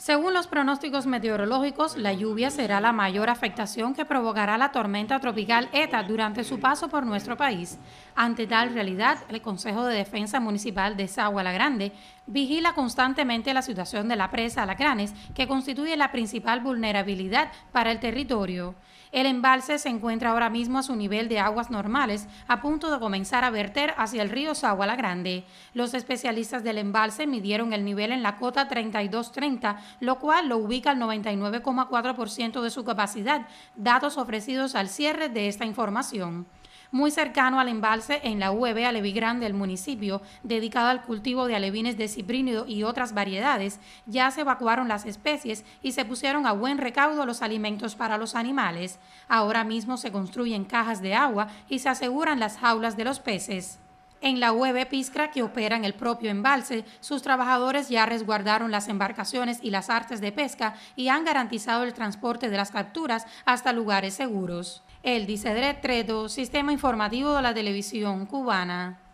Según los pronósticos meteorológicos, la lluvia será la mayor afectación que provocará la tormenta tropical ETA durante su paso por nuestro país. Ante tal realidad, el Consejo de Defensa Municipal de Sagua la Grande vigila constantemente la situación de la presa Alacranes, que constituye la principal vulnerabilidad para el territorio. El embalse se encuentra ahora mismo a su nivel de aguas normales, a punto de comenzar a verter hacia el río Sagua la Grande. Los especialistas del embalse midieron el nivel en la cota 3230, lo cual lo ubica al 99,4% de su capacidad, datos ofrecidos al cierre de esta información muy cercano al embalse en la UEB Alevigrán del municipio, dedicado al cultivo de alevines de ciprínido y otras variedades, ya se evacuaron las especies y se pusieron a buen recaudo los alimentos para los animales. Ahora mismo se construyen cajas de agua y se aseguran las jaulas de los peces. En la UEB Piscra, que opera en el propio embalse, sus trabajadores ya resguardaron las embarcaciones y las artes de pesca y han garantizado el transporte de las capturas hasta lugares seguros. El Dicedret Sistema Informativo de la Televisión Cubana.